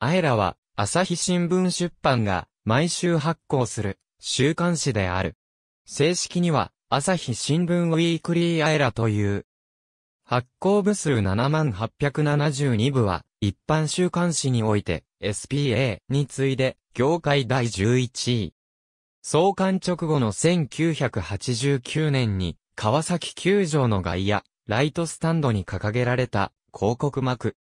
アえラは、朝日新聞出版が毎週発行する週刊誌である。正式には、朝日新聞ウィークリーアエラという。発行部数7872部は、一般週刊誌において、SPA に次いで、業界第11位。創刊直後の1989年に、川崎球場の外野、ライトスタンドに掲げられた、広告幕。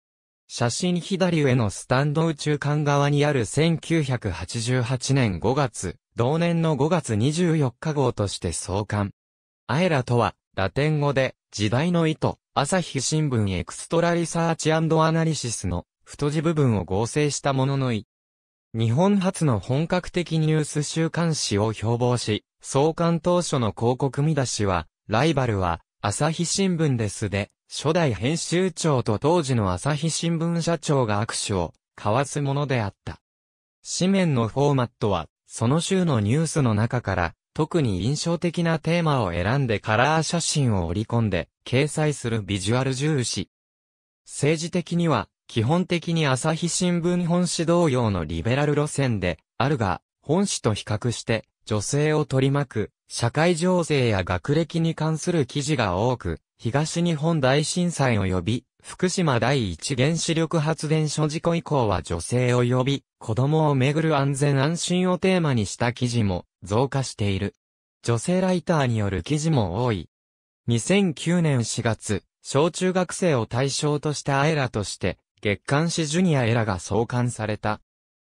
写真左上のスタンド宇宙館側にある1988年5月、同年の5月24日号として創刊。アエラとは、ラテン語で、時代の意図、朝日新聞エクストラリサーチアナリシスの太字部分を合成したものの意。日本初の本格的ニュース週刊誌を標榜し、創刊当初の広告見出しは、ライバルは、朝日新聞ですで、初代編集長と当時の朝日新聞社長が握手を交わすものであった。紙面のフォーマットは、その週のニュースの中から、特に印象的なテーマを選んでカラー写真を織り込んで、掲載するビジュアル重視。政治的には、基本的に朝日新聞本誌同様のリベラル路線で、あるが、本誌と比較して、女性を取り巻く、社会情勢や学歴に関する記事が多く、東日本大震災及び、福島第一原子力発電所事故以降は女性及び、子供をめぐる安全安心をテーマにした記事も増加している。女性ライターによる記事も多い。2009年4月、小中学生を対象としたアエラとして、月刊誌ジュニアエラが創刊された。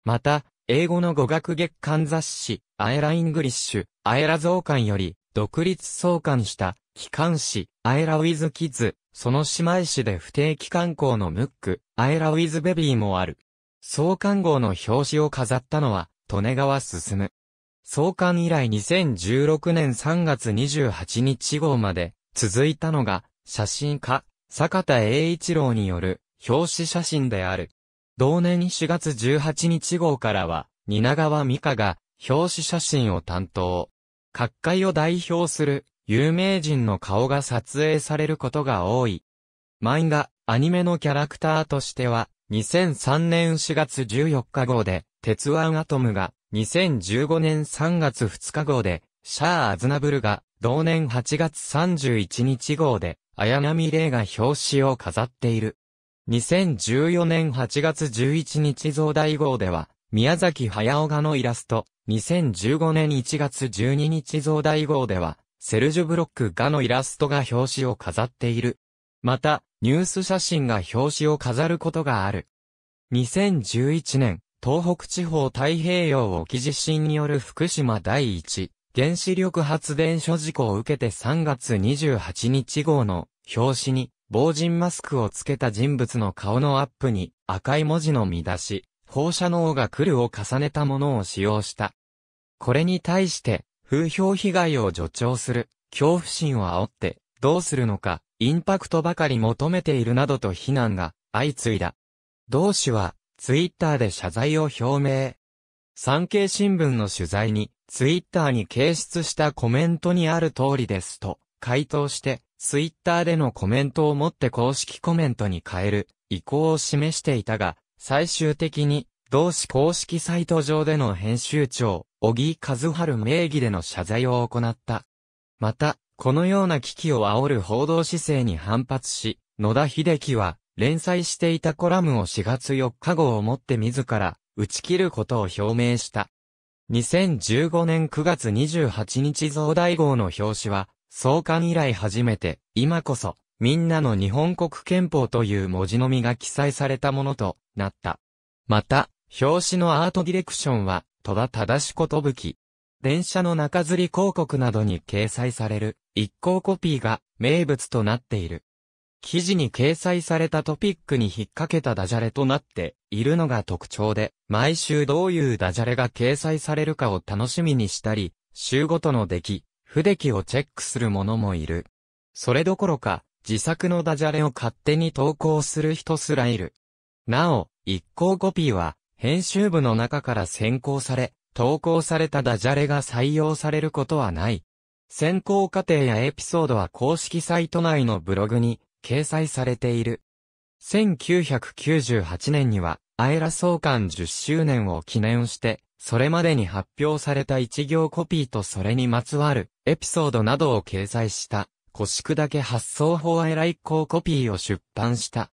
また、英語の語学月刊雑誌、アエラ・イングリッシュ、アエラ増刊より、独立創刊した、機関誌、アエラ・ウィズ・キッズ、その姉妹誌で不定期刊行のムック、アエラ・ウィズ・ベビーもある。創刊号の表紙を飾ったのは、利根川進。創刊以来2016年3月28日号まで、続いたのが、写真家、坂田栄一郎による、表紙写真である。同年4月18日号からは、蜷川美香が表紙写真を担当。各界を代表する有名人の顔が撮影されることが多い。漫画、アニメのキャラクターとしては、2003年4月14日号で、鉄腕アトムが、2015年3月2日号で、シャア・アズナブルが、同年8月31日号で、綾波レイが表紙を飾っている。2014年8月11日増大号では、宮崎駿画のイラスト、2015年1月12日増大号では、セルジュ・ブロック画のイラストが表紙を飾っている。また、ニュース写真が表紙を飾ることがある。2011年、東北地方太平洋沖地震による福島第一原子力発電所事故を受けて3月28日号の表紙に防塵マスクをつけた人物の顔のアップに赤い文字の見出し、放射能が来るを重ねたものを使用した。これに対して風評被害を助長する恐怖心を煽ってどうするのかインパクトばかり求めているなどと非難が相次いだ。同氏はツイッターで謝罪を表明。産経新聞の取材にツイッターに掲出したコメントにある通りですと。回答して、ツイッターでのコメントをもって公式コメントに変える意向を示していたが、最終的に、同志公式サイト上での編集長、小木和春名義での謝罪を行った。また、このような危機を煽る報道姿勢に反発し、野田秀樹は、連載していたコラムを4月4日号をもって自ら、打ち切ることを表明した。2015年9月28日増大号の表紙は、創刊以来初めて、今こそ、みんなの日本国憲法という文字のみが記載されたものとなった。また、表紙のアートディレクションは、戸田正しことぶき。電車の中吊り広告などに掲載される、一行コピーが名物となっている。記事に掲載されたトピックに引っ掛けたダジャレとなっているのが特徴で、毎週どういうダジャレが掲載されるかを楽しみにしたり、週ごとの出来、不出来をチェックする者もいる。それどころか、自作のダジャレを勝手に投稿する人すらいる。なお、一行コピーは、編集部の中から選考され、投稿されたダジャレが採用されることはない。選考過程やエピソードは公式サイト内のブログに掲載されている。1998年には、アイラ創刊10周年を記念して、それまでに発表された一行コピーとそれにまつわるエピソードなどを掲載した、古宿だけ発想法へ来行コピーを出版した。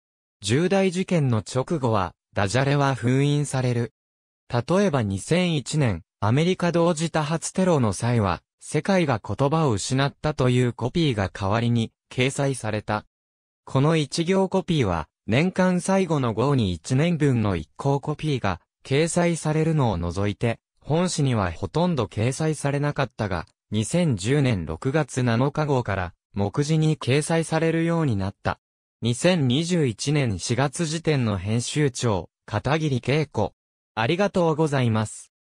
重大事件の直後は、ダジャレは封印される。例えば2001年、アメリカ同時多発テロの際は、世界が言葉を失ったというコピーが代わりに掲載された。この一行コピーは、年間最後の号に1年分の一行コピーが掲載されるのを除いて、本誌にはほとんど掲載されなかったが、2010年6月7日号から、目次に掲載されるようになった。2021年4月時点の編集長、片桐恵子。ありがとうございます。